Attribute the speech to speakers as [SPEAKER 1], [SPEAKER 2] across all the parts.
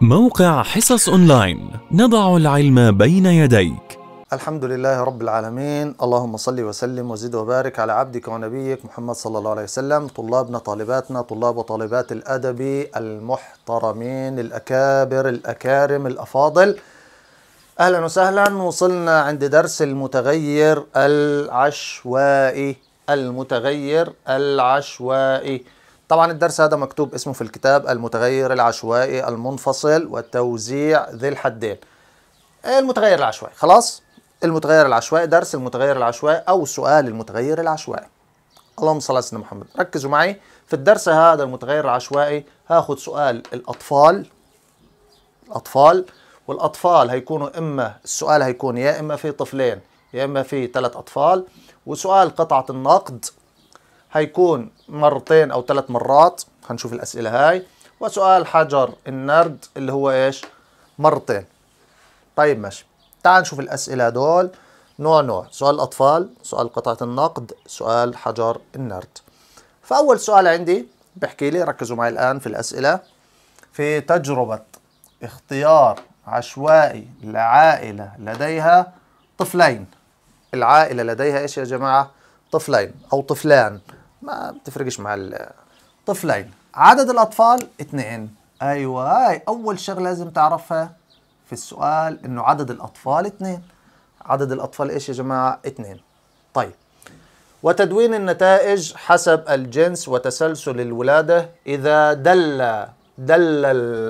[SPEAKER 1] موقع حصص اونلاين نضع العلم بين يديك الحمد لله رب العالمين اللهم صل وسلم وزد وبارك على عبدك ونبيك محمد صلى الله عليه وسلم طلابنا طالباتنا طلاب وطالبات الادب المحترمين الاكابر الاكارم الافاضل اهلا وسهلا وصلنا عند درس المتغير العشوائي المتغير العشوائي طبعا الدرس هذا مكتوب اسمه في الكتاب المتغير العشوائي المنفصل والتوزيع ذي الحدين المتغير العشوائي خلاص المتغير العشوائي درس المتغير العشوائي او سؤال المتغير العشوائي اللهم صل على سيدنا محمد ركزوا معي في الدرس هذا المتغير العشوائي هاخد سؤال الاطفال الاطفال والاطفال هيكونوا اما السؤال هيكون يا اما في طفلين يا اما في ثلاث اطفال وسؤال قطعه النقد هيكون مرتين أو ثلاث مرات هنشوف الأسئلة هاي وسؤال حجر النرد اللي هو إيش مرتين طيب ماشي تعال نشوف الأسئلة دول نوع نوع سؤال الأطفال سؤال قطعة النقد سؤال حجر النرد فأول سؤال عندي بحكي لي ركزوا معي الآن في الأسئلة في تجربة اختيار عشوائي لعائلة لديها طفلين العائلة لديها إيش يا جماعة طفلين أو طفلان ما بتفرقش مع طفلين عدد الأطفال اثنين أيوة هاي أول شغلة لازم تعرفها في السؤال إنه عدد الأطفال اثنين عدد الأطفال إيش يا جماعة اثنين طيب وتدوين النتائج حسب الجنس وتسلسل الولادة إذا دل دل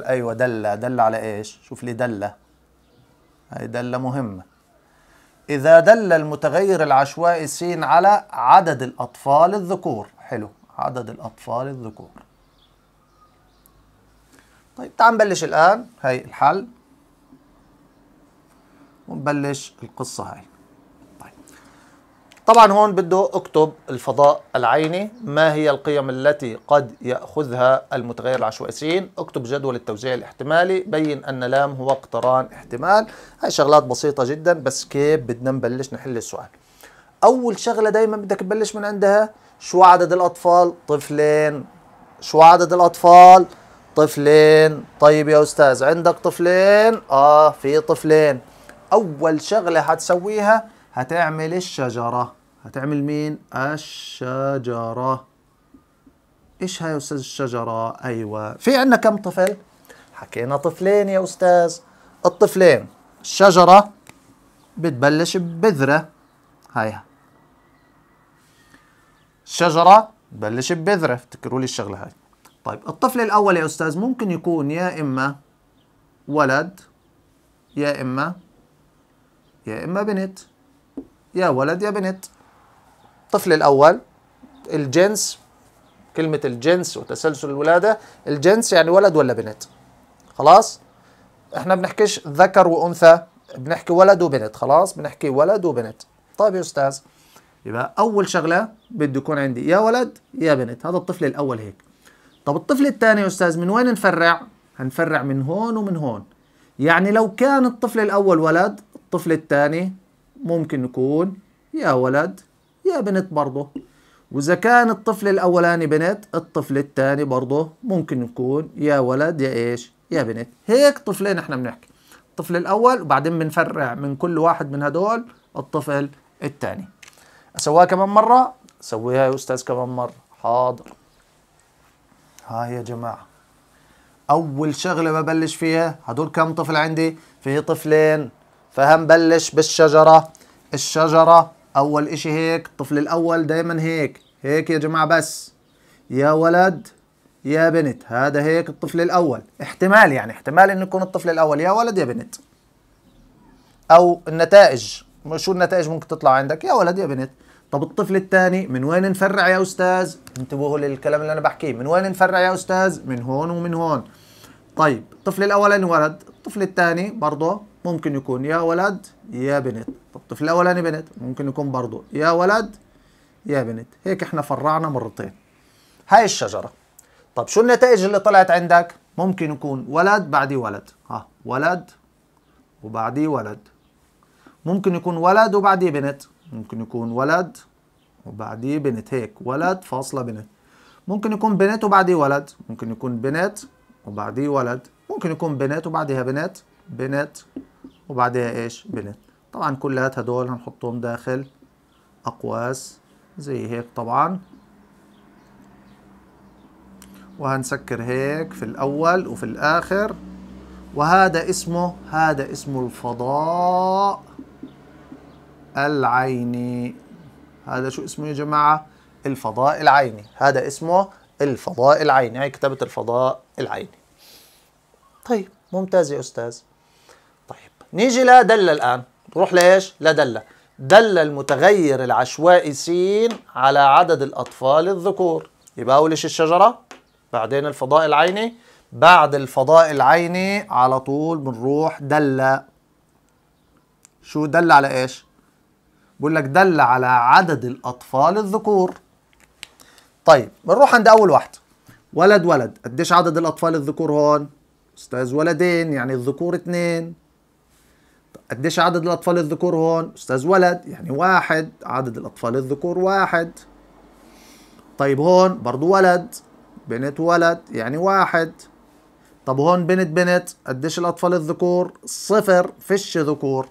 [SPEAKER 1] أيوة دل دل على إيش شوف لي دل هاي دلة مهمة إذا دل المتغير العشوائي س على عدد الأطفال الذكور حلو عدد الأطفال الذكور طيب تعال نبلش الآن هاي الحل ونبلش القصة هاي طبعا هون بده اكتب الفضاء العيني ما هي القيم التي قد يأخذها المتغير العشوائي سين اكتب جدول التوزيع الاحتمالي بين أن لام هو اقتران احتمال هاي شغلات بسيطة جدا بس كيف بدنا نبلش نحل السؤال أول شغلة دايما بدك تبلش من عندها شو عدد الأطفال طفلين شو عدد الأطفال طفلين طيب يا أستاذ عندك طفلين آه في طفلين أول شغلة هتسويها هتعمل الشجرة هتعمل مين الشجرة ايش هاي يا استاذ الشجرة ايوة في عندنا كم طفل حكينا طفلين يا استاذ الطفلين الشجرة بتبلش ببذرة هاي الشجرة بتبلش ببذرة افتكروا لي الشغلة هاي طيب الطفل الأول يا أستاذ ممكن يكون يا إما ولد يا إما يا إما بنت يا ولد يا بنت الطفل الأول الجنس كلمة الجنس وتسلسل الولادة الجنس يعني ولد ولا بنت خلاص احنا بنحكيش ذكر وأنثى بنحكي ولد وبنت خلاص بنحكي ولد وبنت طيب يا أستاذ يبقى أول شغلة بده يكون عندي يا ولد يا بنت هذا الطفل الأول هيك طب الطفل الثاني يا أستاذ من وين نفرع هنفرع من هون ومن هون يعني لو كان الطفل الأول ولد الطفل الثاني ممكن يكون يا ولد يا بنت برضه وإذا كان الطفل الأولاني بنت الطفل الثاني برضه ممكن يكون يا ولد يا إيش يا بنت هيك طفلين إحنا بنحكي الطفل الأول وبعدين بنفرع من كل واحد من هدول الطفل الثاني أسويها كمان مرة سويها يا أستاذ كمان مرة حاضر هاي يا جماعة أول شغلة ببلش فيها هدول كم طفل عندي؟ في طفلين فهم بلش بالشجرة الشجرة اول اشي هيك الطفل الاول دايما هيك هيك يا جماعة بس يا ولد يا بنت هذا هيك الطفل الاول احتمال يعني احتمال انه يكون الطفل الاول يا ولد يا بنت او النتائج شو النتائج ممكن تطلع عندك يا ولد يا بنت طب الطفل الثاني من وين نفرع يا استاذ انتبهوا للكلام اللي انا بحكيه من وين نفرع يا استاذ من هون ومن هون طيب الطفل الاول ولد الطفل الثاني برضه ممكن يكون يا ولد يا بنت طب الطفل الاولاني بنت ممكن يكون برضه يا ولد يا بنت هيك احنا فرعنا مرتين هاي الشجره طب شو النتائج اللي طلعت عندك ممكن يكون ولد بعدي ولد ها ولد وبعدي ولد ممكن يكون ولد وبعديه بنت ممكن يكون ولد وبعديه بنت هيك ولد فاصلة بنت ممكن يكون بنت وبعديه ولد ممكن يكون بنت وبعديه ولد ممكن يكون بنت وبعديها بنت بنت وبعدها ايش بنت طبعا كلها هدول هنحطهم داخل اقواس زي هيك طبعا وهنسكر هيك في الاول وفي الاخر وهذا اسمه هذا اسمه الفضاء العيني هذا شو اسمه يا جماعة الفضاء العيني هذا اسمه الفضاء العيني هي كتابة الفضاء العيني طيب ممتاز يا أستاذ نيجي لدالة الآن نروح لإيش؟ لدلة دل المتغير العشوائي س على عدد الأطفال الذكور يبقى أول شيء الشجرة بعدين الفضاء العيني بعد الفضاء العيني على طول بنروح دل شو دل على إيش؟ بقول لك دل على عدد الأطفال الذكور طيب بنروح عند أول واحدة ولد ولد قديش عدد الأطفال الذكور هون؟ أستاذ ولدين يعني الذكور اتنين قديش عدد الأطفال الذكور هون أستاذ ولد يعني واحد عدد الأطفال الذكور واحد طيب هون برضو ولد بنت ولد يعني واحد طب هون بنت بنت قديش الأطفال الذكور صفر فش ذكور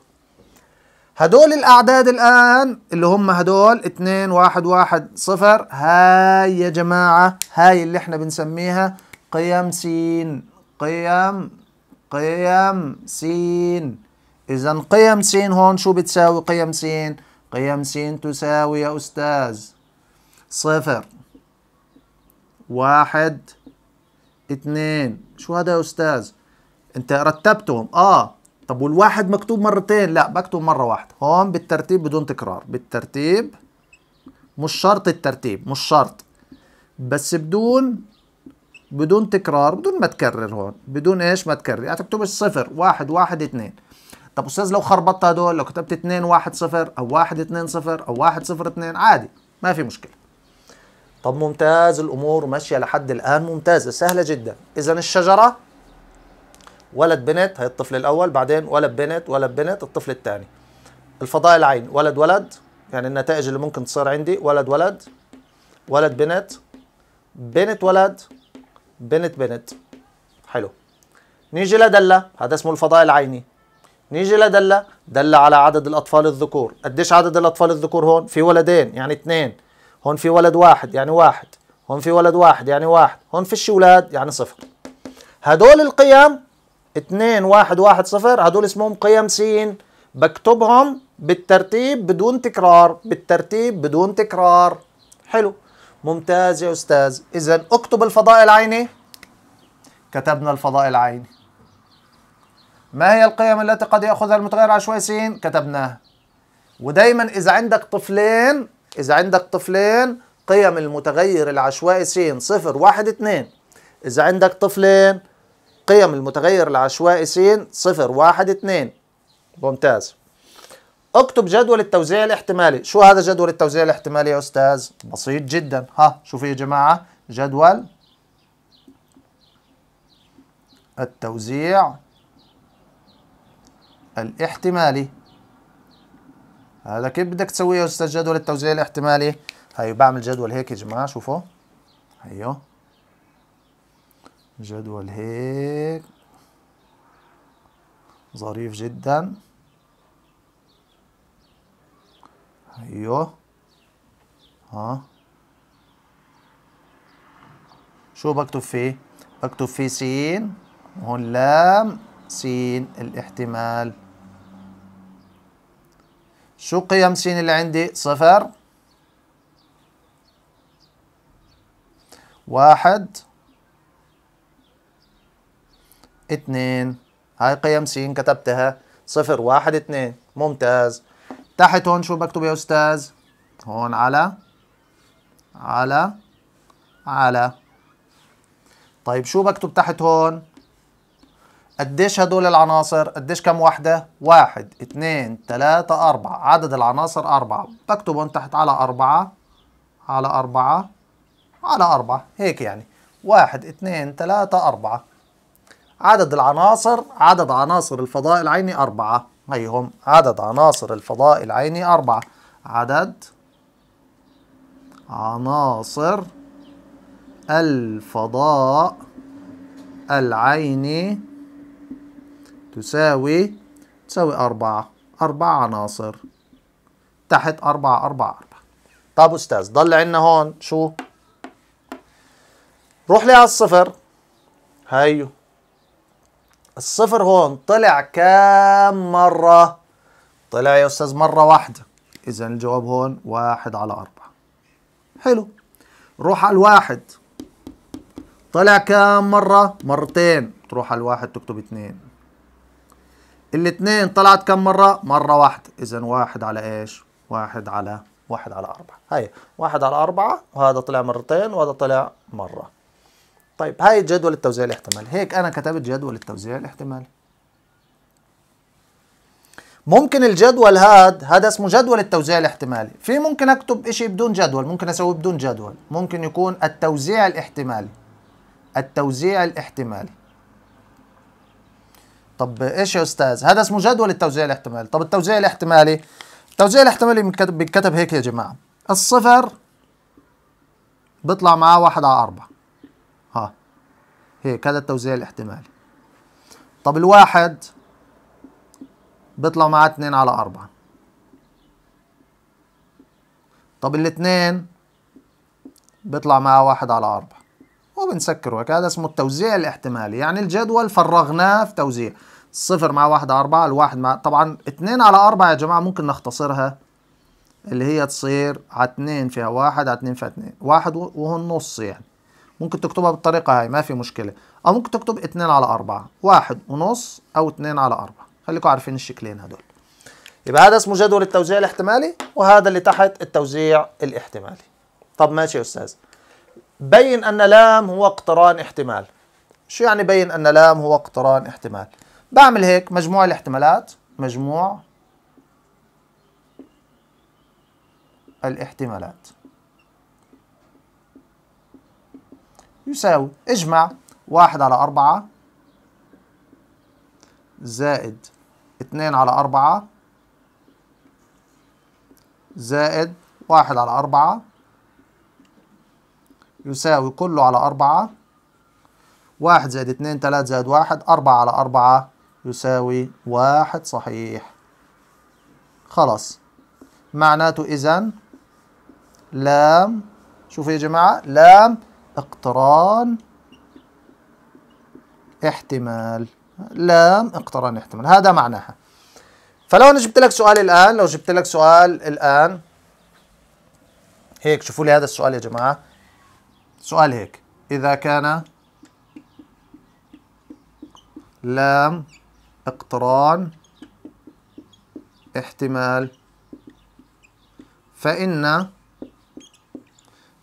[SPEAKER 1] هدول الأعداد الآن اللي هم هدول اتنين واحد واحد صفر هاي يا جماعة هاي اللي احنا بنسميها قيم سين قيم قيم سين إذا قيم س هون شو بتساوي قيم س؟ قيم س تساوي يا أستاذ صفر واحد اثنين شو هذا يا أستاذ؟ أنت رتبتهم آه طب والواحد مكتوب مرتين لا بكتب مرة واحدة هون بالترتيب بدون تكرار بالترتيب مش شرط الترتيب مش شرط بس بدون بدون تكرار بدون ما تكرر هون بدون ايش ما تكرر يعني تكتب الصفر واحد واحد اثنين طب استاذ لو خربطت هدول لو كتبت 2 1 0 او 1 2 0 او 1 0 2 عادي ما في مشكله طب ممتاز الامور ماشيه لحد الان ممتازه سهله جدا اذا الشجره ولد بنت هي الطفل الاول بعدين ولد بنت ولد بنت الطفل الثاني الفضاء العين ولد ولد يعني النتائج اللي ممكن تصير عندي ولد ولد ولد بنت بنت ولد بنت بنت حلو نيجي لدلة هذا اسمه الفضاء العيني نيجي لدلة دلة على عدد الأطفال الذكور قديش عدد الأطفال الذكور هون في ولدين يعني اثنين هون في ولد واحد يعني واحد هون في ولد واحد يعني واحد هون فيش أولاد يعني صفر هدول القيم اثنين واحد واحد صفر هدول اسمهم قيم سين بكتبهم بالترتيب بدون تكرار بالترتيب بدون تكرار حلو ممتاز يا أستاذ إذا اكتب الفضاء العيني كتبنا الفضاء العيني ما هي القيم التي قد يأخذها المتغير العشوائي س كتبناها ودايما إذا عندك طفلين إذا عندك طفلين قيم المتغير العشوائي س صفر 1 2 إذا عندك طفلين قيم المتغير العشوائي س صفر 1 2 ممتاز اكتب جدول التوزيع الاحتمالي شو هذا جدول التوزيع الاحتمالي يا أستاذ بسيط جدا ها شوفوا يا جماعة جدول التوزيع الاحتمالي هذا كيف بدك تسويه يا استاذ جدول التوزيع الاحتمالي هاي بعمل جدول هيك يا جماعه شوفوا هيو أيوه. جدول هيك ظريف جدا هيو أيوه. ها شو بكتب فيه بكتب فيه س وهون لام س الاحتمال شو قيم س اللي عندي صفر واحد اثنين هاي قيم س كتبتها صفر واحد اثنين ممتاز تحت هون شو بكتب يا أستاذ هون على على على طيب شو بكتب تحت هون قديش هدول العناصر قديش كم وحدة واحد اثنين، ثلاثة، أربعة عدد العناصر أربعة بكتبهم تحت على أربعة على أربعة على أربعة هيك يعني واحد اثنين ثلاثة أربعة عدد العناصر عدد عناصر الفضاء العيني أربعة هيهم عدد عناصر الفضاء العيني أربعة عدد عناصر الفضاء العيني تساوي تساوي أربعة أربع عناصر تحت أربعة أربعة أربعة طب أستاذ ضل عندنا هون شو روح لي على الصفر هيو الصفر هون طلع كام مرة طلع يا أستاذ مرة واحدة إذا الجواب هون واحد على أربعة حلو روح على الواحد طلع كام مرة مرتين تروح على الواحد تكتب اتنين الاثنين طلعت كم مرة؟ مرة واحدة إذا واحد على إيش؟ واحد على واحد على أربعة هاي واحد على أربعة وهذا طلع مرتين وهذا طلع مرة طيب هاي جدول التوزيع الاحتمالي هيك أنا كتبت جدول التوزيع الاحتمالي ممكن الجدول هاد هذا اسمه جدول التوزيع الاحتمالي في ممكن اكتب اشي بدون جدول ممكن اسوي بدون جدول ممكن يكون التوزيع الاحتمالي التوزيع الاحتمالي طب ايش يا استاذ هذا اسمه جدول التوزيع الاحتمالي طب التوزيع الاحتمالي التوزيع الاحتمالي بيتكتب هيك يا جماعه الصفر بيطلع معاه واحد على أربعة ها هيك هذا التوزيع الاحتمالي طب الواحد بيطلع معاه اتنين على أربعة طب الاتنين بيطلع معاه واحد على أربعة وبنسكر وبنسكره هذا اسمه التوزيع الاحتمالي يعني الجدول فرغناه في توزيع صفر مع واحد أربعة الواحد مع طبعا اتنين على أربعة يا جماعة ممكن نختصرها اللي هي تصير على اتنين فيها واحد على اتنين فيها اتنين واحد وهو النص يعني ممكن تكتبها بالطريقة هاي ما في مشكلة أو ممكن تكتب اتنين على أربعة واحد ونص أو اتنين على أربعة خليكم عارفين الشكلين هدول يبقى هذا اسمه جدول التوزيع الاحتمالي وهذا اللي تحت التوزيع الاحتمالي طب ماشي يا أستاذ بين أن لام هو اقتران احتمال شو يعني بين أن لام هو اقتران احتمال بعمل هيك مجموع الاحتمالات مجموع الاحتمالات يساوي اجمع واحد على أربعة زائد اتنين على أربعة زائد واحد على أربعة يساوي كله على أربعة واحد زائد اتنين تلات زائد واحد أربعة على أربعة يساوي واحد صحيح خلاص معناته إذن لام شوفوا يا جماعة لام اقتران احتمال لام اقتران احتمال هذا معناها فلو أنا جبت لك سؤال الآن لو جبت لك سؤال الآن هيك شوفوا لي هذا السؤال يا جماعة سؤال هيك إذا كان لام اقتران احتمال فإن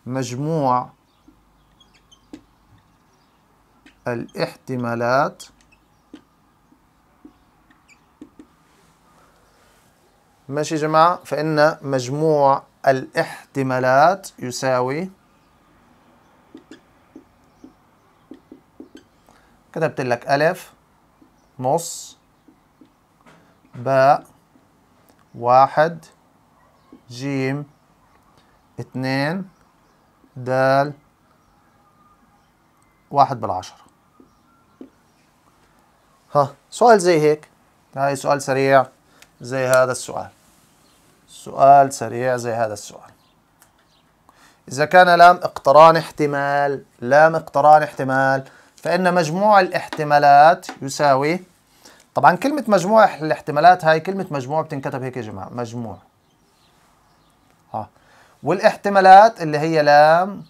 [SPEAKER 1] مجموع الاحتمالات ماشي يا جماعة فإن مجموع الاحتمالات يساوي كتبت لك ألف نص باء واحد جيم اثنين دال واحد بالعشرة ها سؤال زي هيك هاي سؤال سريع زي هذا السؤال سؤال سريع زي هذا السؤال إذا كان لام اقتران احتمال لام اقتران احتمال فإن مجموع الاحتمالات يساوي طبعا كلمة مجموع الاحتمالات هاي كلمة مجموع بتنكتب هيك يا جماعة مجموع ها والاحتمالات اللي هي لام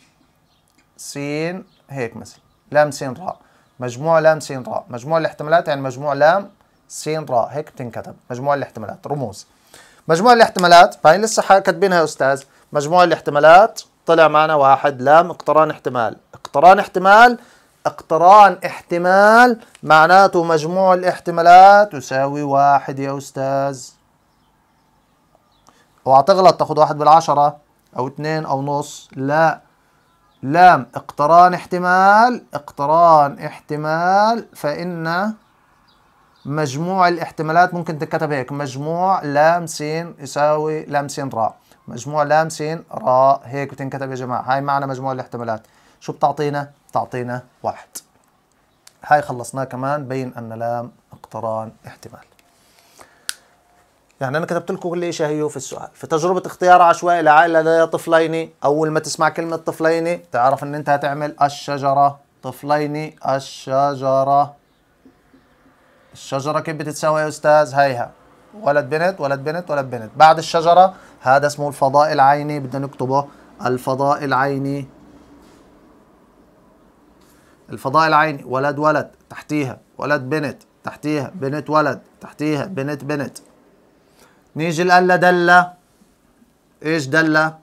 [SPEAKER 1] سين هيك مثلا لام سين راء مجموع لام سين راء مجموع الاحتمالات يعني مجموع لام سين راء هيك بتنكتب مجموع الاحتمالات رموز مجموع الاحتمالات فهي لسه كاتبينها يا استاذ مجموع الاحتمالات طلع معنا واحد لام اقتران احتمال اقتران احتمال اقتران احتمال معناته مجموع الاحتمالات يساوي واحد يا أستاذ اوعى تغلط تاخد واحد بالعشرة أو اتنين أو نص لا لام اقتران احتمال اقتران احتمال فإن مجموع الاحتمالات ممكن تتكتب هيك مجموع لام س يساوي لام س راء مجموع لام س راء هيك بتنكتب يا جماعة هاي معنى مجموع الاحتمالات شو بتعطينا؟ تعطينا واحد هاي خلصناه كمان بين أن لام اقتران احتمال يعني أنا كتبت لكم كل شيء هيو في السؤال في تجربة اختيار عشوائي لعائلة لديها طفلين أول ما تسمع كلمة طفلين تعرف أن أنت هتعمل الشجرة طفلين الشجرة الشجرة كيف بتتساوي يا أستاذ هيها ولد بنت ولد بنت ولد بنت بعد الشجرة هذا اسمه الفضاء العيني بدنا نكتبه الفضاء العيني الفضاء العيني ولد ولد تحتيها ولد بنت تحتيها بنت ولد تحتيها بنت بنت نيجي الألة دلة ايش دلة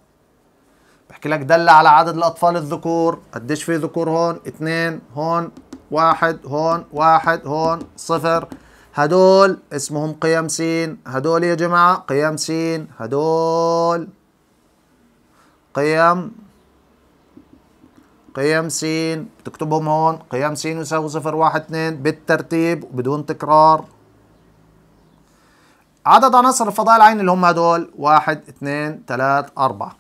[SPEAKER 1] بحكي لك دلة على عدد الأطفال الذكور قديش في ذكور هون اثنين هون واحد هون واحد هون صفر هدول اسمهم قيم سين هدول يا جماعة قيم سين هدول قيم قيم س بتكتبهم هون قيم س يساوي صفر واحد اثنين بالترتيب وبدون تكرار عدد عناصر الفضاء العين اللي هم هدول واحد اثنين ثلاث أربعة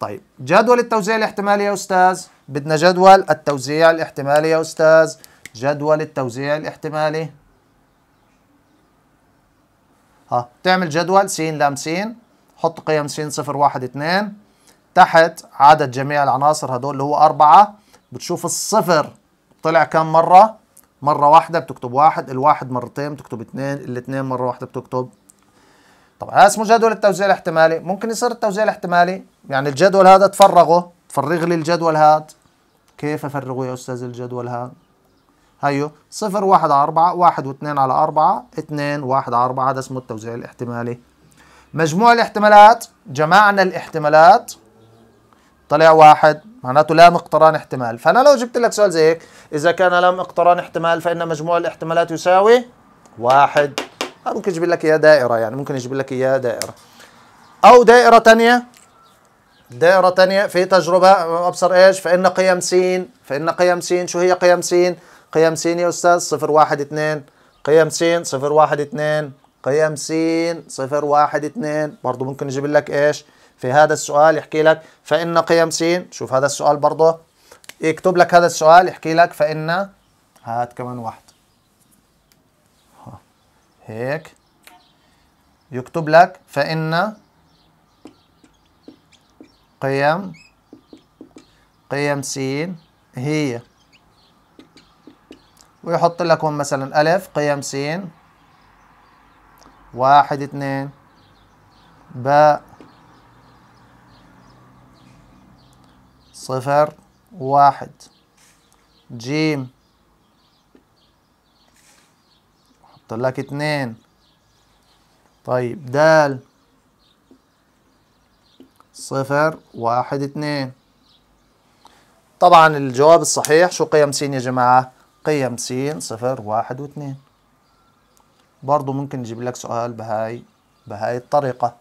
[SPEAKER 1] طيب جدول التوزيع الاحتمالي يا أستاذ بدنا جدول التوزيع الاحتمالي يا أستاذ جدول التوزيع الاحتمالي ها تعمل جدول س لام س حط قيم س صفر واحد اثنين تحت عدد جميع العناصر هدول اللي هو أربعة بتشوف الصفر طلع كم مرة مرة واحدة بتكتب واحد الواحد مرتين بتكتب اثنين الاثنين مرة واحدة بتكتب طبعا هذا اسمه جدول التوزيع الاحتمالي ممكن يصير التوزيع الاحتمالي يعني الجدول هذا تفرغه تفرغ لي الجدول هذا كيف افرغه يا استاذ الجدول هذا هيو صفر واحد على أربعة واحد واثنين على أربعة اثنين واحد على أربعة هذا اسمه التوزيع الاحتمالي مجموع الاحتمالات جمعنا الاحتمالات طلع واحد معناته لام اقتران احتمال فأنا لو جبت لك سؤال زي هيك إذا كان لام اقتران احتمال فإن مجموع الاحتمالات يساوي واحد ممكن يجيب لك إياه دائرة يعني ممكن يجيب لك إياه دائرة أو دائرة ثانيه دائرة ثانيه في تجربة أبصر إيش فإن قيم س فإن قيم س شو هي قيم س قيم س يا أستاذ صفر واحد اثنين قيم س صفر واحد اثنين قيم س صفر واحد اثنين برضو ممكن يجيب لك إيش في هذا السؤال يحكي لك فإن قيم س شوف هذا السؤال برضه يكتب لك هذا السؤال يحكي لك فإن هات كمان واحد هيك يكتب لك فإن قيم قيم س هي ويحط لك هون مثلا ألف قيم س واحد اثنين باء صفر واحد جيم حط لك اتنين طيب دال صفر واحد اتنين طبعا الجواب الصحيح شو قيم س يا جماعة قيم س صفر واحد واثنين برضو ممكن نجيب لك سؤال بهاي بهاي الطريقة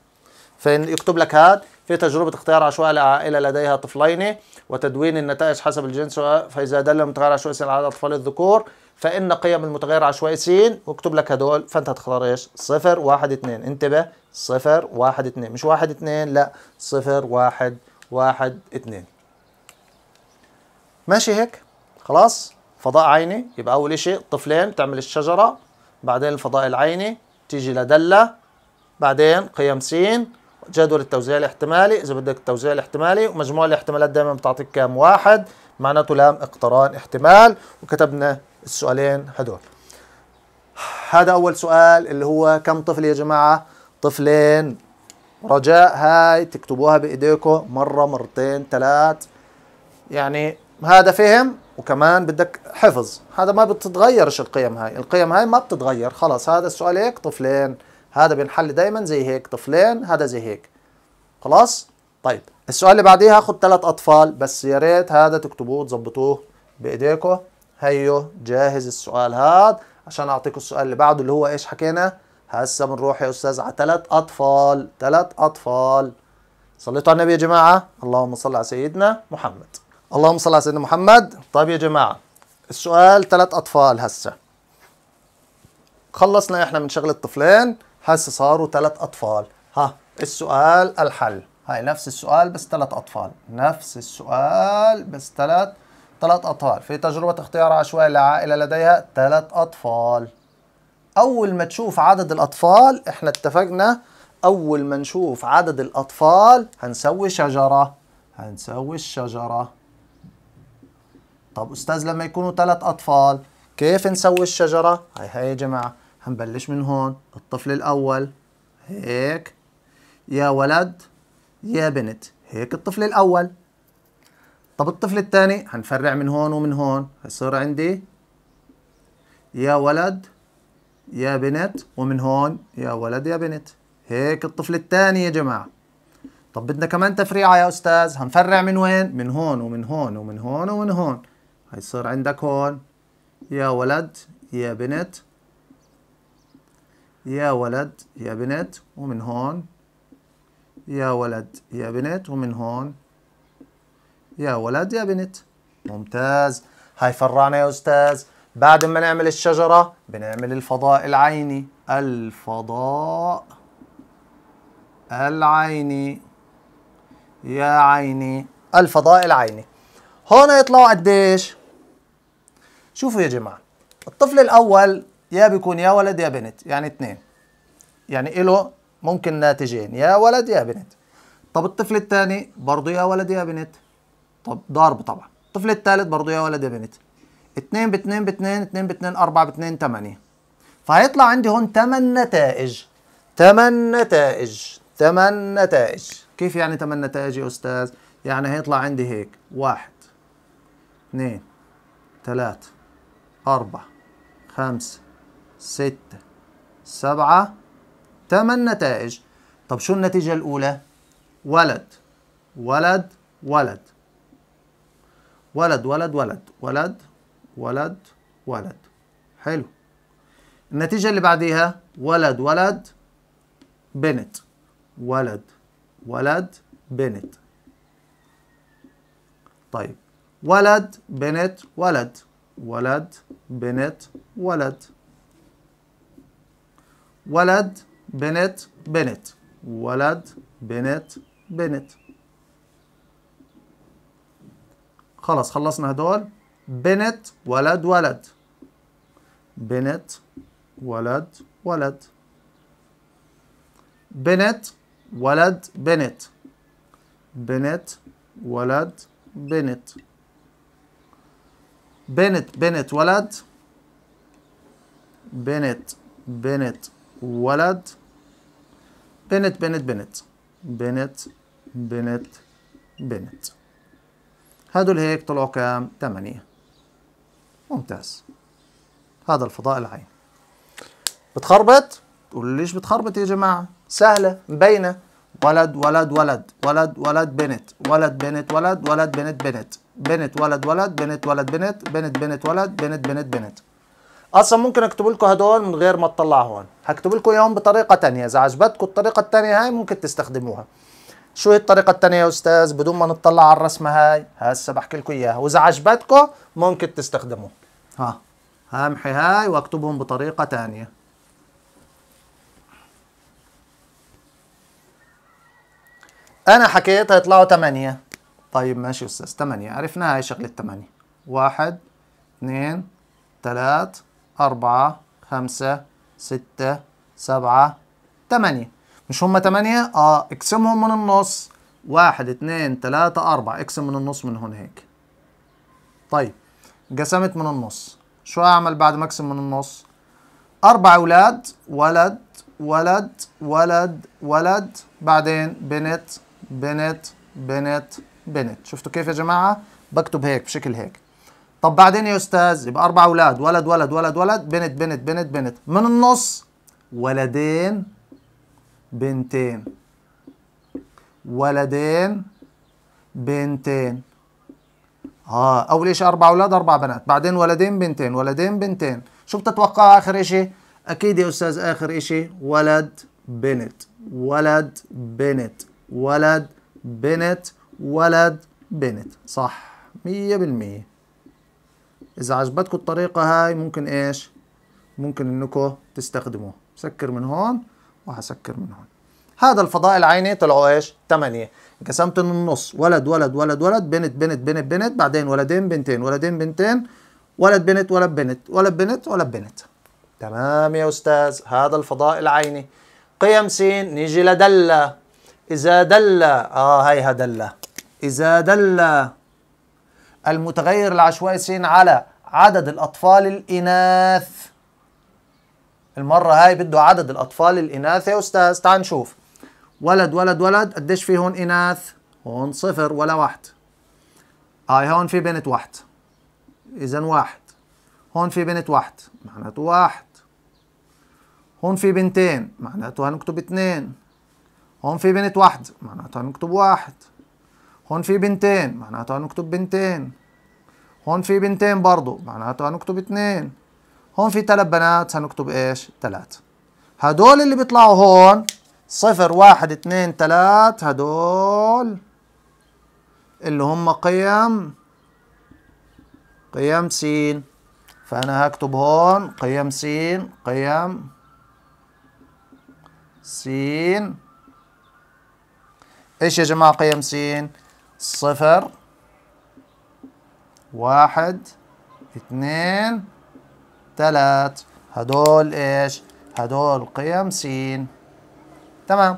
[SPEAKER 1] فين يكتب لك هاد في تجربة اختيار عشوائي لعائلة لديها طفلين وتدوين النتائج حسب الجنس فإذا دل المتغير العشوائي سين على أطفال الذكور فإن قيم المتغير العشوائي سين واكتب لك هدول فأنت هتختار إيش؟ صفر واحد اثنين انتبه صفر واحد اثنين مش واحد اثنين لا صفر واحد واحد اثنين ماشي هيك خلاص فضاء عيني يبقى أول إشي طفلين تعمل الشجرة بعدين الفضاء العيني تيجي لدلة بعدين قيم سين جدول التوزيع الاحتمالي اذا بدك التوزيع الاحتمالي ومجموع الاحتمالات دائما بتعطيك كام واحد معناته لام اقتران احتمال وكتبنا السؤالين هدول هذا اول سؤال اللي هو كم طفل يا جماعه طفلين رجاء هاي تكتبوها بايديكم مره مرتين ثلاث يعني هذا فهم وكمان بدك حفظ هذا ما بتتغيرش القيم هاي القيم هاي ما بتتغير خلاص هذا السؤال هيك طفلين هذا بينحل دايما زي هيك طفلين هذا زي هيك خلاص طيب السؤال اللي بعديه هاخد ثلاث اطفال بس يا ريت هذا تكتبوه تظبطوه بايديكم هيو جاهز السؤال هاد عشان اعطيكم السؤال اللي بعده اللي هو ايش حكينا هسه بنروح يا استاذ على ثلاث اطفال ثلاث اطفال صليتوا على النبي يا جماعه اللهم صل على سيدنا محمد اللهم صل على سيدنا محمد طيب يا جماعه السؤال ثلاث اطفال هسه خلصنا احنا من شغله الطفلين هسه صاروا ثلاث أطفال ها السؤال الحل هاي نفس السؤال بس ثلاث أطفال نفس السؤال بس ثلاث ثلاث أطفال في تجربة اختيار عشوائي لعائلة لديها ثلاث أطفال أول ما تشوف عدد الأطفال إحنا اتفقنا أول ما نشوف عدد الأطفال هنسوي شجرة هنسوي الشجرة طب أستاذ لما يكونوا ثلاث أطفال كيف نسوي الشجرة؟ هاي هاي يا جماعة هنبلش من هون الطفل الأول هيك يا ولد يا بنت هيك الطفل الأول طب الطفل الثاني هنفرع من هون ومن هون هيصير عندي يا ولد يا بنت ومن هون يا ولد يا بنت هيك الطفل الثاني يا جماعة طب بدنا كمان تفريعة يا أستاذ هنفرع من وين من هون ومن هون ومن هون ومن هون هيصير عندك هون يا ولد يا بنت يا ولد يا بنت ومن هون يا ولد يا بنت ومن هون يا ولد يا بنت ممتاز هاي فرعنا يا أستاذ بعد ما نعمل الشجرة بنعمل الفضاء العيني الفضاء العيني يا عيني الفضاء العيني هون يطلعوا قديش شوفوا يا جماعة الطفل الأول يا بيكون يا ولد يا بنت يعني اتنين يعني إله ممكن ناتجين يا ولد يا بنت طب الطفل الثاني برضه يا ولد يا بنت طب ضرب طبعا الطفل الثالث برضه يا ولد يا بنت اثنين باتنين باتنين اثنين باتنين أربعة باتنين تمانية فهيطلع عندي هون تمن نتائج تمن نتائج تمن نتائج كيف يعني تمن نتائج يا أستاذ؟ يعني هيطلع عندي هيك واحد اثنين ثلاثة أربعة خمسة ستة سبعة تمن نتائج طب شو النتيجة الأولى؟ ولد ولد ولد ولد ولد ولد ولد ولد ولد حلو النتيجة اللي بعديها ولد ولد بنت ولد ولد بنت طيب ولد بنت ولد ولد بنت ولد ولد بنت بنت ولد بنت بنت خلاص خلصنا هدول بنت ولد ولد بنت ولد ولد بنت ولد بنت بنت ولد بنت بنت بنت ولد بنت بنت ولد بنت بنت بنت بنت بنت بنت هدول هيك طلعوا كام؟ ثمانية ممتاز هذا الفضاء العين بتخربط؟ تقول ليش بتخربط يا جماعة؟ سهلة مبينة ولد ولد ولد ولد ولد بنت ولد بنت ولد ولد بنت بنت بنت ولد ولد بنت ولد بنت بنت بنت ولد بنت بنت بنت اصلا ممكن اكتب لكم هدول من غير ما هون هكتب لكم اياهم بطريقه ثانيه اذا عجبتكم الطريقه الثانيه هاي ممكن تستخدموها شو هي الطريقه الثانيه يا استاذ بدون ما نطلع على الرسمه هاي هسه بحكي لكم اياها واذا عجبتكم ممكن تستخدموها ها همحي هاي واكتبهم بطريقه ثانيه انا حكيت هيطلعوا 8 طيب ماشي يا استاذ 8 عرفنا هاي شغله 8 واحد اثنين ثلاث أربعة خمسة ستة سبعة تمانية مش هما تمانية؟ اه اقسمهم من النص واحد اتنين تلاتة أربعة اقسم من النص من هون هيك طيب قسمت من النص شو أعمل بعد ما أقسم من النص؟ أربع أولاد ولد ولد ولد ولد بعدين بنت بنت بنت بنت شفتوا كيف يا جماعة؟ بكتب هيك بشكل هيك طب بعدين يا استاذ يبقى اربع اولاد ولد ولد ولد ولد بنت بنت بنت بنت من النص ولدين بنتين ولدين بنتين اه اول شيء اربع اولاد اربع بنات بعدين ولدين بنتين ولدين بنتين شو بتتوقع اخر شيء اكيد يا استاذ اخر شيء ولد بنت ولد بنت ولد بنت ولد بنت صح 100% اذا عجبتكم الطريقة هاي ممكن ايش ممكن انكم تستخدموه سكر من هون وهسكر من هون هذا الفضاء العيني طلعوا ايش تمانية انقسمت النص ولد ولد ولد ولد بنت بنت بنت بنت بعدين ولدين بنتين ولدين بنتين ولد بنت ولد بنت ولد بنت ولد بنت تمام يا استاذ هذا الفضاء العيني قيم س نيجي لدلة إذا دلة آه هيها دلة إذا دلة المتغير العشوائي س على عدد الأطفال الإناث المرة هاي بده عدد الأطفال الإناث يا أستاذ تعال نشوف ولد ولد ولد قديش في هون إناث هون صفر ولا واحد هاي هون في بنت واحد إذا واحد هون في بنت واحد معناته واحد هون في بنتين معناته هنكتب اثنين هون في بنت واحد معناته هنكتب واحد هون في بنتين معناته هنكتب بنتين هون في بنتين برضو معناته هنكتب اتنين هون في تلات بنات هنكتب ايش تلات هدول اللي بيطلعوا هون صفر واحد اتنين تلات هدول اللي هم قيم قيم س فأنا هكتب هون قيم س قيم س إيش يا جماعة قيم س صفر واحد اثنين ثلاث هدول ايش؟ هدول قيم س تمام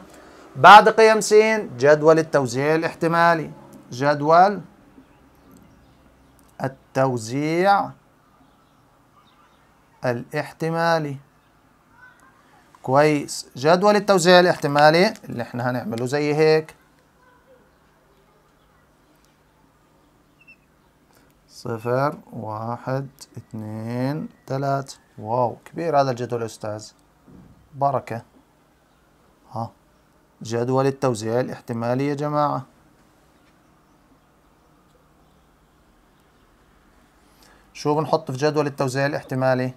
[SPEAKER 1] بعد قيم س جدول التوزيع الاحتمالي جدول التوزيع الاحتمالي كويس جدول التوزيع الاحتمالي اللي احنا هنعمله زي هيك صفر واحد اثنين ثلاث واو كبير هذا الجدول أستاذ بركة ها جدول التوزيع الاحتمالي يا جماعة شو بنحط في جدول التوزيع الاحتمالي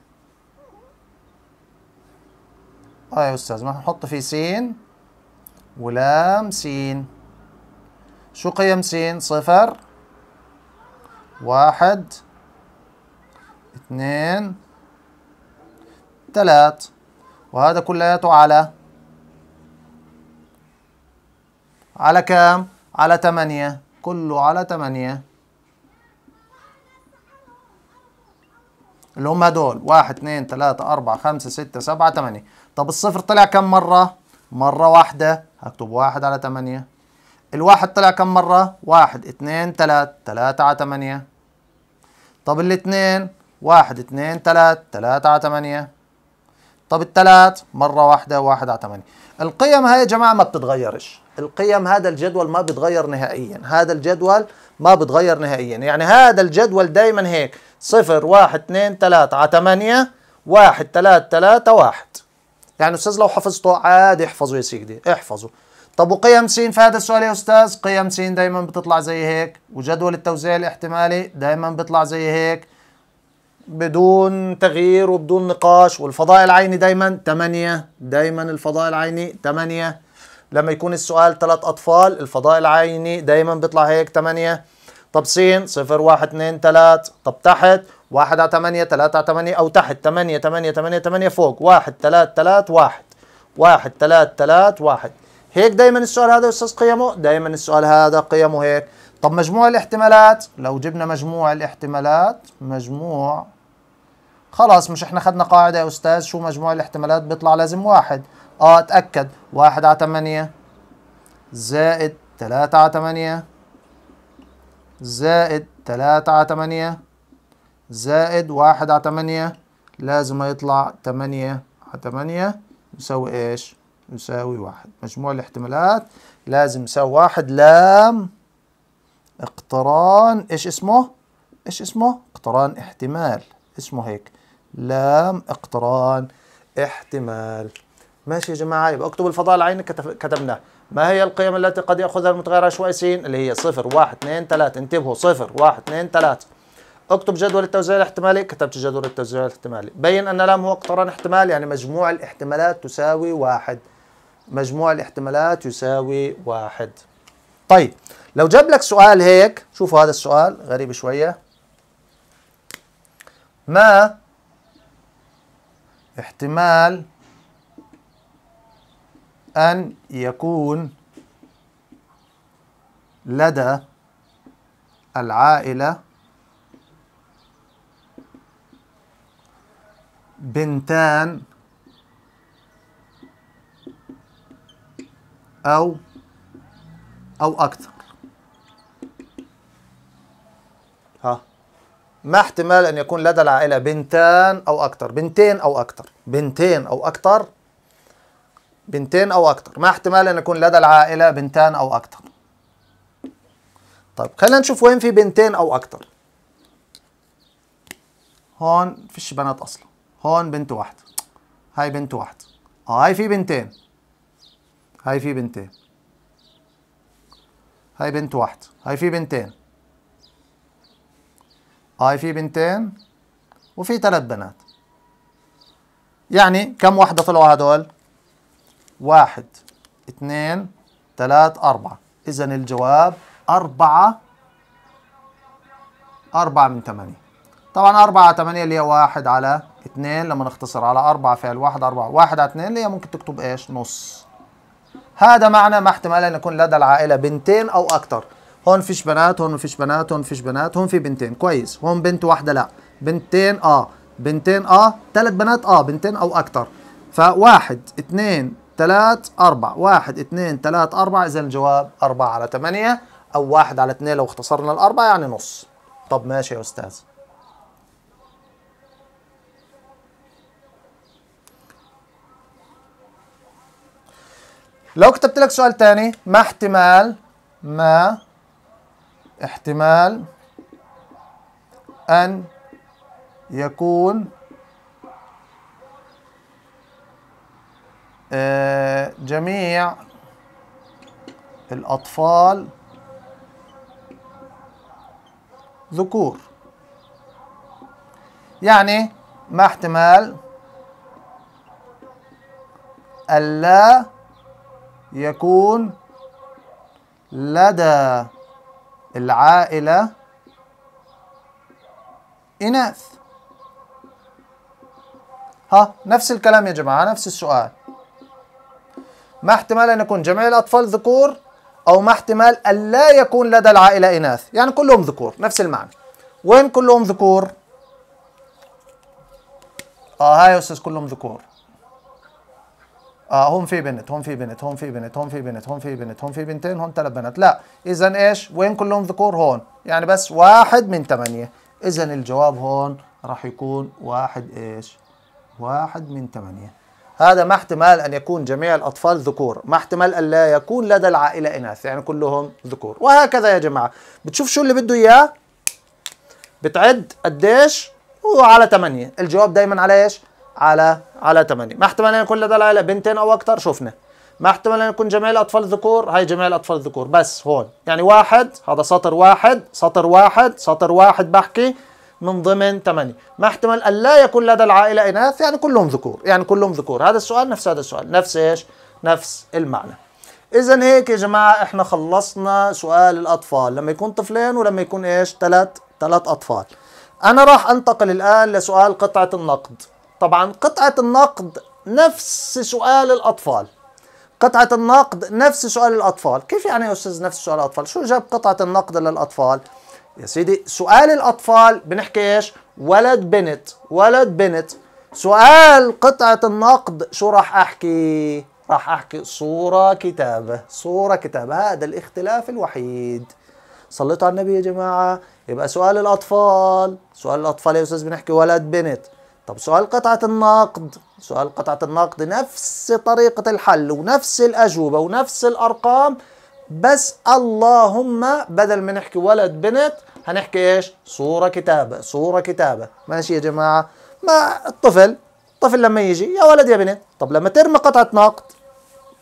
[SPEAKER 1] اه يا أستاذ ما بنحط فيه سين ولام سين شو قيم سين صفر واحد اثنين ثلاث وهذا كلياته على على كام؟ على ثمانية كله على ثمانية اللي هم هدول واحد اثنين ثلاثة أربعة خمسة ستة سبعة ثمانية طب الصفر طلع كم مرة؟ مرة واحدة هكتب واحد على ثمانية الواحد طلع كم مرة؟ واحد اثنين ثلاث ثلاثة على ثمانية طب الاثنين واحد اثنين ثلاث ثلاثة على ثمانية طب الثلاث مرة واحدة واحد على ثمانية القيم هاي يا جماعة ما بتتغيرش القيم هذا الجدول ما بتغير نهائيا هذا الجدول ما بتغير نهائيا يعني هذا الجدول دايما هيك صفر واحد اثنين ثلاثة على ثمانية واحد ثلاثة ثلاثة واحد يعني أستاذ لو حفظته عادي احفظه يا سيدي احفظه طب وقيم س في هذا السؤال يا استاذ قيم س دايما بتطلع زي هيك وجدول التوزيع الاحتمالي دايما بيطلع زي هيك بدون تغيير وبدون نقاش والفضاء العيني دايما 8 دايما الفضاء العيني 8 لما يكون السؤال ثلاث اطفال الفضاء العيني دايما بيطلع هيك 8 طب س 0 1 2 3 طب تحت 1 على 8 3 على 8 او تحت 8 8 8 8 فوق 1 3 3 1 1 3 3 1 هيك دائما السؤال هذا أستاذ قيمه دائما السؤال هذا قيمه هيك طب مجموع الاحتمالات لو جبنا مجموع الاحتمالات مجموع خلاص مش احنا خدنا قاعدة يا أستاذ شو مجموع الاحتمالات بيطلع لازم واحد اه اتأكد واحد على تمانية زائد تلاتة على تمانية زائد تلاتة على تمانية زائد واحد على تمانية لازم يطلع تمانية على تمانية يساوي ايش؟ يساوي واحد مجموع الاحتمالات لازم يساوي واحد لام اقتران ايش اسمه ايش اسمه اقتران احتمال اسمه هيك لام اقتران احتمال ماشي يا جماعه يبقى اكتب الفضاء العين كتبناه ما هي القيم التي قد ياخذها المتغير عشوائي س اللي هي صفر واحد اثنين ثلاثة انتبهوا صفر واحد اثنين ثلاثة اكتب جدول التوزيع الاحتمالي كتبت جدول التوزيع الاحتمالي بين ان لام هو اقتران احتمال يعني مجموع الاحتمالات تساوي واحد مجموع الاحتمالات يساوي واحد طيب لو جاب لك سؤال هيك شوفوا هذا السؤال غريب شوية ما احتمال أن يكون لدى العائلة بنتان أو أو أكثر ها ما احتمال أن يكون لدى العائلة بنتان أو أكثر بنتين أو أكثر بنتين أو أكثر بنتين أو أكثر ما احتمال أن يكون لدى العائلة بنتان أو أكثر طيب خلينا نشوف وين في بنتين أو أكثر هون فيش بنات أصلا هون بنت واحدة هاي بنت واحدة اه هاي في بنتين هاي في بنتين هاي بنت واحدة هاي في بنتين هاي في بنتين وفي ثلاث بنات يعني كم واحدة طلعوا هدول واحد اثنين ثلاث أربعة إذا الجواب أربعة أربعة من ثمانية طبعا أربعة على ثمانية اللي هي واحد على اثنين لما نختصر على أربعة فعل واحد أربعة واحد على اثنين اللي هي ممكن تكتب إيش نص هذا معنى ما احتمال ان يكون لدى العائله بنتين او اكثر هون فيش بنات هون فيش بنات هون فيش بنات هون في بنتين كويس هون بنت واحده لا بنتين اه بنتين اه ثلاث بنات اه بنتين او اكثر فواحد اثنين ثلاث أربع واحد اثنين ثلاث أربع إذا الجواب أربعة على ثمانية أو واحد على اثنين لو اختصرنا الأربعة يعني نص طب ماشي يا أستاذ لو كتبت لك سؤال ثاني ما احتمال ما احتمال أن يكون آه، جميع الأطفال ذكور يعني ما احتمال ألا يكون لدى العائلة إناث ها نفس الكلام يا جماعة نفس السؤال ما احتمال أن يكون جميع الأطفال ذكور أو ما احتمال أن لا يكون لدى العائلة إناث يعني كلهم ذكور نفس المعنى وين كلهم ذكور؟ آه هاي يا أستاذ كلهم ذكور اه هون في بنت هون في بنت هون في بنت هون في بنت هون في بنت هون في بنتين هون ثلاث بنات لا اذا ايش وين كلهم ذكور هون يعني بس واحد من ثمانية اذا الجواب هون راح يكون واحد ايش واحد من ثمانية هذا ما احتمال أن يكون جميع الأطفال ذكور ما احتمال أن لا يكون لدى العائلة إناث يعني كلهم ذكور وهكذا يا جماعة بتشوف شو اللي بده إياه بتعد قديش وعلى ثمانية الجواب دايما على إيش على على 8 ما احتمال ان يكون لدى العائله بنتين او اكثر شفنا ما احتمال ان يكون جميع الاطفال ذكور هاي جميع الاطفال ذكور بس هون يعني واحد هذا سطر واحد سطر واحد سطر واحد بحكي من ضمن 8 ما احتمال ان لا يكون لدى العائله اناث يعني كلهم ذكور يعني كلهم ذكور هذا السؤال نفس هذا السؤال نفس ايش نفس المعنى اذا هيك يا جماعه احنا خلصنا سؤال الاطفال لما يكون طفلين ولما يكون ايش ثلاث ثلاث اطفال انا راح انتقل الان لسؤال قطعه النقد طبعا قطعة النقد نفس سؤال الأطفال قطعة النقد نفس سؤال الأطفال كيف يعني يا أستاذ نفس سؤال الأطفال شو جاب قطعة النقد للأطفال يا سيدي سؤال الأطفال بنحكي إيش ولد بنت ولد بنت سؤال قطعة النقد شو راح أحكي راح أحكي صورة كتابة صورة كتابة هذا الاختلاف الوحيد صليتوا على النبي يا جماعة يبقى سؤال الأطفال سؤال الأطفال يا أستاذ بنحكي ولد بنت طب سؤال قطعة النقد سؤال قطعة النقد نفس طريقة الحل ونفس الأجوبة ونفس الأرقام بس اللهم بدل ما نحكي ولد بنت هنحكي ايش صورة كتابة صورة كتابة ماشي يا جماعة ما الطفل الطفل لما يجي يا ولد يا بنت طب لما ترمي قطعة نقد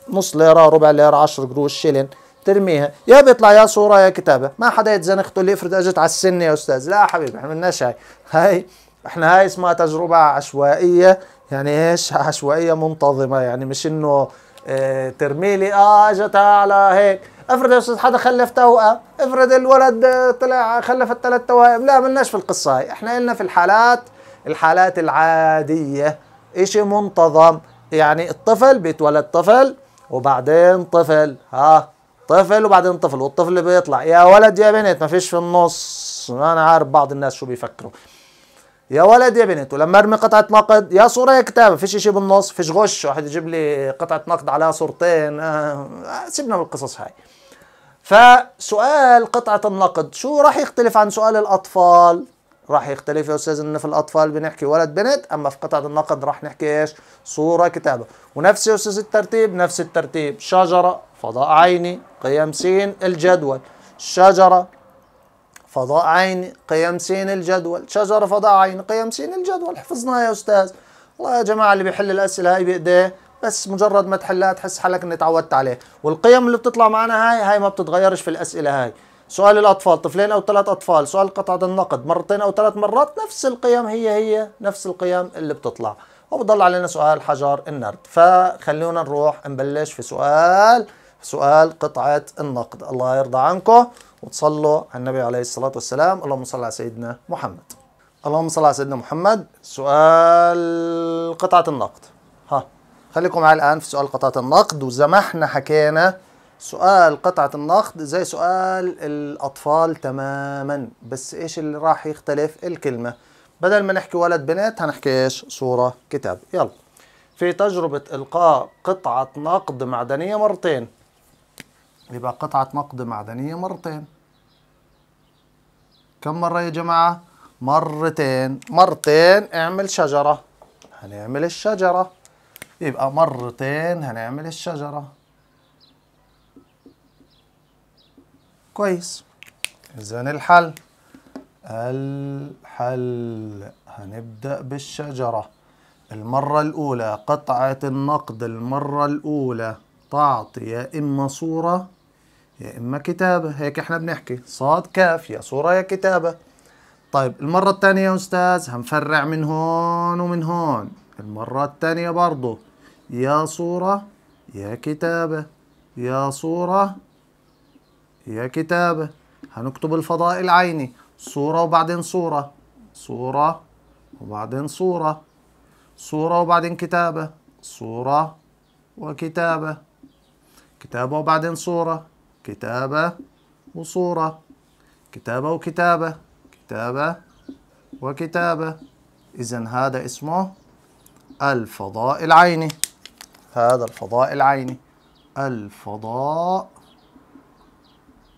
[SPEAKER 1] نص ليرة ربع ليرة عشر قروش شلن ترميها يا بيطلع يا صورة يا كتابة ما حدا يتزنخ تقول لي افرض اجت على السن يا استاذ لا حبيبي ما عملناش هاي هاي احنا هاي اسمها تجربة عشوائية يعني ايش عشوائية منتظمة يعني مش انه اه ترميلي اه اجت على هيك افرض يا استاذ حدا خلف توأم افرض الولد آه، طلع خلف الثلاث توائم لا ملناش في القصة هاي احنا قلنا في الحالات الحالات العادية اشي منتظم يعني الطفل بيتولد طفل وبعدين طفل ها طفل وبعدين طفل والطفل بيطلع يا ولد يا بنت ما فيش في النص انا عارف بعض الناس شو بيفكروا يا ولد يا بنت ولما ارمي قطعه نقد يا صوره يا كتاب ما فيش شيء بالنص فيش غش واحد يجيب لي قطعه نقد عليها صورتين آه، آه، سيبنا من القصص هاي فسؤال قطعه النقد شو راح يختلف عن سؤال الاطفال راح يختلف يا استاذ انه في الاطفال بنحكي ولد بنت اما في قطعه النقد راح نحكي ايش صوره كتابه ونفس يا استاذ الترتيب نفس الترتيب شجره فضاء عيني قيم سين الجدول شجره فضاء عيني قيم سين الجدول شجرة فضاء عيني قيم سين الجدول حفظناها يا أستاذ والله يا جماعة اللي بيحل الأسئلة هاي بإيديه بس مجرد ما تحلها تحس حالك إني تعودت عليه والقيم اللي بتطلع معنا هاي هاي ما بتتغيرش في الأسئلة هاي سؤال الأطفال طفلين أو ثلاث أطفال سؤال قطعة النقد مرتين أو ثلاث مرات نفس القيم هي هي نفس القيم اللي بتطلع وبضل علينا سؤال حجر النرد فخلونا نروح نبلش في سؤال سؤال قطعة النقد الله يرضى عنكم وتصلوا على النبي عليه الصلاة والسلام اللهم صل على سيدنا محمد اللهم صل على سيدنا محمد سؤال قطعة النقد ها خليكم معي الآن في سؤال قطعة النقد وزي ما احنا حكينا سؤال قطعة النقد زي سؤال الأطفال تماما بس إيش اللي راح يختلف الكلمة بدل ما نحكي ولد بنت هنحكي إيش صورة كتاب يلا في تجربة إلقاء قطعة نقد معدنية مرتين يبقى قطعة نقد معدنية مرتين كم مرة يا جماعة؟ مرتين مرتين اعمل شجرة هنعمل الشجرة يبقى مرتين هنعمل الشجرة كويس إذا الحل الحل هنبدأ بالشجرة المرة الأولى قطعة النقد المرة الأولى تعطي يا إما صورة يا إما كتابة هيك إحنا بنحكي صاد كاف يا صورة يا كتابة طيب المرة الثانية يا أستاذ هنفرع من هون ومن هون المرة الثانية برضو يا صورة يا كتابة يا صورة يا كتابة هنكتب الفضاء العيني صورة وبعدين صورة صورة وبعدين صورة صورة وبعدين كتابة صورة وكتابة كتابة وبعدين صورة كتابة وصورة كتابة وكتابة كتابة وكتابة إذا هذا اسمه الفضاء العيني هذا الفضاء العيني الفضاء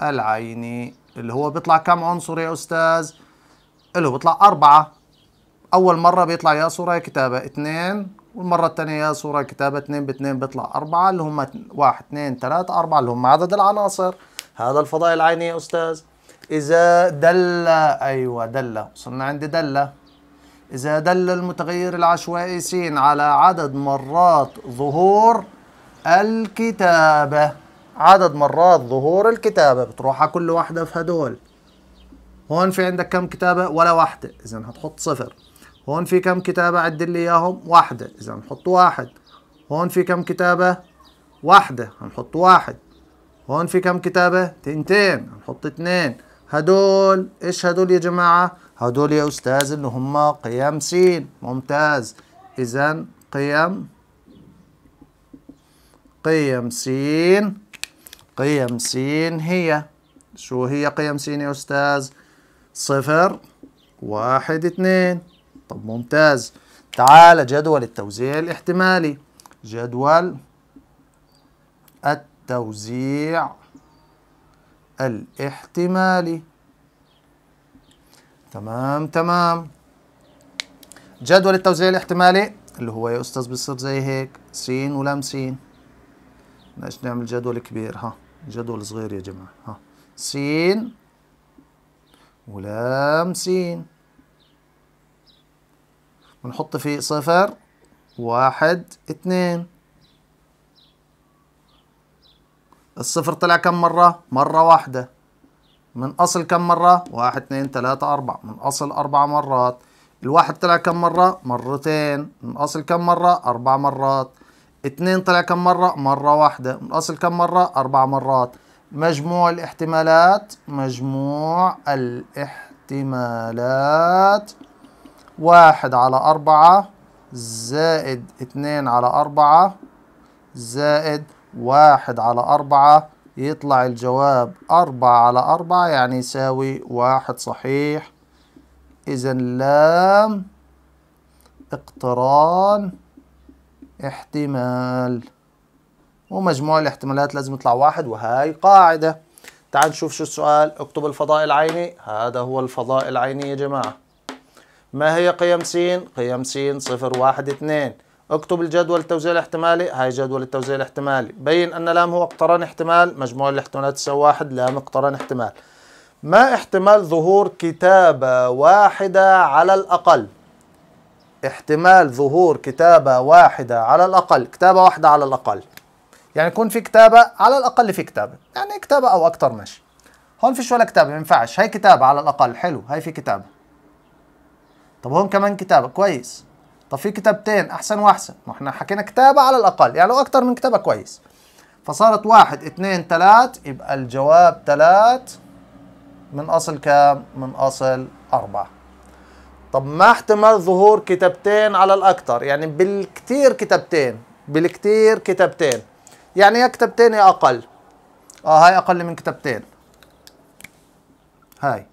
[SPEAKER 1] العيني اللي هو بيطلع كم عنصر يا أستاذ؟ اللي هو بيطلع أربعة أول مرة بيطلع يا صورة يا كتابة اثنين والمرة الثانية صورة كتابة 2 ب 2 بيطلع 4 اللي هم 1 2 3 4 اللي هم عدد العناصر هذا الفضاء العيني يا أستاذ إذا دل أيوة دل وصلنا عند دل إذا دل المتغير العشوائي س على عدد مرات ظهور الكتابة عدد مرات ظهور الكتابة بتروح على كل واحدة في هدول هون في عندك كم كتابة ولا واحدة إذا هتحط صفر هون في كم كتابة عد لي إياهم واحدة إذا نحط واحد هون في كم كتابة واحدة هنحط واحد هون في كم كتابة تنتين هنحط اتنين هدول إيش هدول يا جماعة هدول يا أستاذ اللي هم قيم س ممتاز إذا قيم قيم س قيم س هي شو هي قيم س يا أستاذ صفر واحد اتنين طب ممتاز تعال جدول التوزيع الاحتمالي جدول التوزيع الاحتمالي تمام تمام جدول التوزيع الاحتمالي اللي هو يا استاذ بيصير زي هيك س ولام س ليش نعمل جدول كبير ها جدول صغير يا جماعه ها س ولام س ونحط فيه صفر واحد اثنين الصفر طلع كم مرة؟ مرة واحدة من أصل كم مرة؟ واحد اثنين ثلاثة أربعة من أصل أربع مرات الواحد طلع كم مرة؟ مرتين من أصل كم مرة؟ أربع مرات اثنين طلع كم مرة؟ مرة واحدة من أصل كم مرة؟ أربع مرات مجموع الاحتمالات مجموع الاحتمالات واحد على أربعة زائد اتنين على أربعة زائد واحد على أربعة يطلع الجواب أربعة على أربعة يعني يساوي واحد صحيح إذا لام اقتران احتمال ومجموع الاحتمالات لازم يطلع واحد وهاي قاعدة تعال نشوف شو السؤال اكتب الفضاء العيني هذا هو الفضاء العيني يا جماعة ما هي قيم س؟ قيم س صفر واحد اثنين اكتب الجدول التوزيع الاحتمالي هاي جدول التوزيع الاحتمالي بين أن لام هو اقتران احتمال مجموع الاحتمالات تساوي واحد لام اقتران احتمال ما احتمال ظهور كتابة واحدة على الأقل احتمال ظهور كتابة واحدة على الأقل كتابة واحدة على الأقل يعني يكون في كتابة على الأقل في كتابة يعني كتابة أو أكتر ماشي هون فيش ولا كتابة ما ينفعش هاي كتابة على الأقل حلو هاي في كتابة طب هون كمان كتابه كويس طب في كتابتين احسن واحسن ما احنا حكينا كتابه على الاقل يعني لو اكتر من كتابه كويس فصارت واحد اتنين تلات يبقى الجواب تلات من اصل كام من اصل اربعة طب ما احتمال ظهور كتابتين على الاكتر يعني بالكتير كتابتين بالكتير كتابتين يعني يا كتابتين يا اقل اه هاي اقل من كتابتين هاي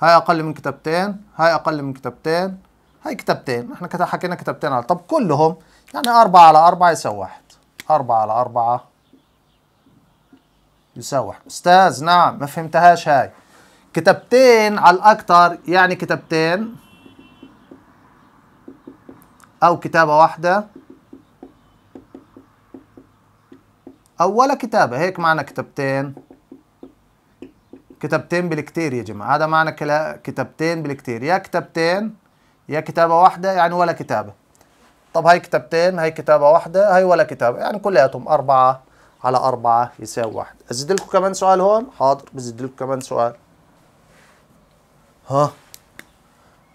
[SPEAKER 1] هاي اقل من كتابتين هاي اقل من كتابتين هاي كتابتين احنا حكينا كتابتين على طب كلهم يعني أربعة على أربعة يساوي واحد أربعة على أربعة يساوي واحد أستاذ نعم ما فهمتهاش هاي كتابتين على الأكتر يعني كتابتين أو كتابة واحدة أو ولا كتابة هيك معنى كتابتين كتابتين بالكتير يا جماعه هذا معنى كتابتين بالكتير يا كتابتين يا كتابه واحده يعني ولا كتابه طب هاي كتابتين هاي كتابه واحده هاي ولا كتابه يعني كلياتهم أربعة على أربعة يساوي واحد ازيد لكم كمان سؤال هون حاضر بزيد لكم كمان سؤال ها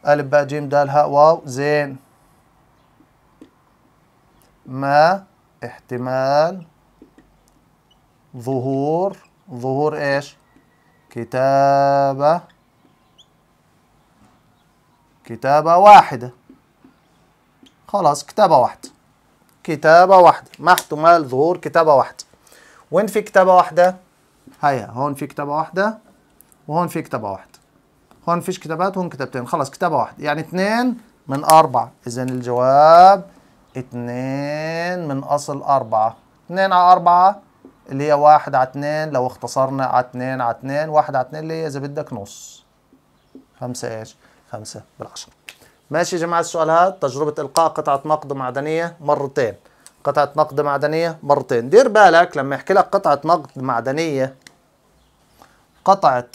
[SPEAKER 1] ألف باء ج د هاء واو زين ما احتمال ظهور ظهور ايش كتابة كتابة واحدة خلاص كتابة واحدة كتابة واحدة ما احتمال ظهور كتابة واحدة وين في كتابة واحدة؟ هيا هون في كتابة واحدة وهون في كتابة واحدة هون فيش كتابات هون كتابتين خلاص كتابة واحدة يعني اتنين من أربعة إذا الجواب اتنين من أصل أربعة اتنين على أربعة اللي هي واحد على اتنين لو اختصرنا على اتنين على اتنين واحد على اتنين اللي هي إذا بدك نص خمسة ايش؟ خمسة بالعشرة ماشي يا جماعة السؤال هذا تجربة إلقاء قطعة نقد معدنية مرتين قطعة نقد معدنية مرتين دير بالك لما يحكي لك قطعة نقد معدنية قطعة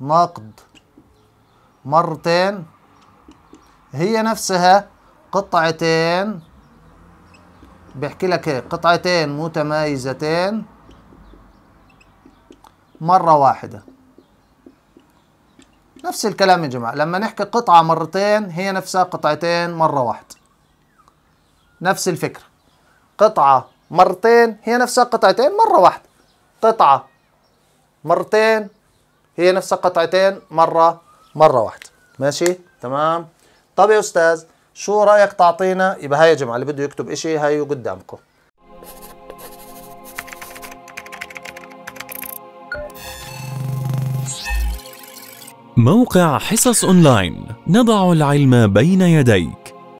[SPEAKER 1] نقد مرتين هي نفسها قطعتين بيحكي لك ايه قطعتين متمايزتين مرة واحدة نفس الكلام يا جماعة لما نحكي قطعة مرتين هي نفسها قطعتين مرة واحدة نفس الفكرة قطعة مرتين هي نفسها قطعتين مرة واحدة قطعة مرتين هي نفسها قطعتين مرة مرة واحدة ماشي تمام طب يا أستاذ شو رايك تعطينا يبقى هاي يا جماعه اللي بده يكتب شيء هاي قدامكم موقع حصص اونلاين نضع العلم بين يديك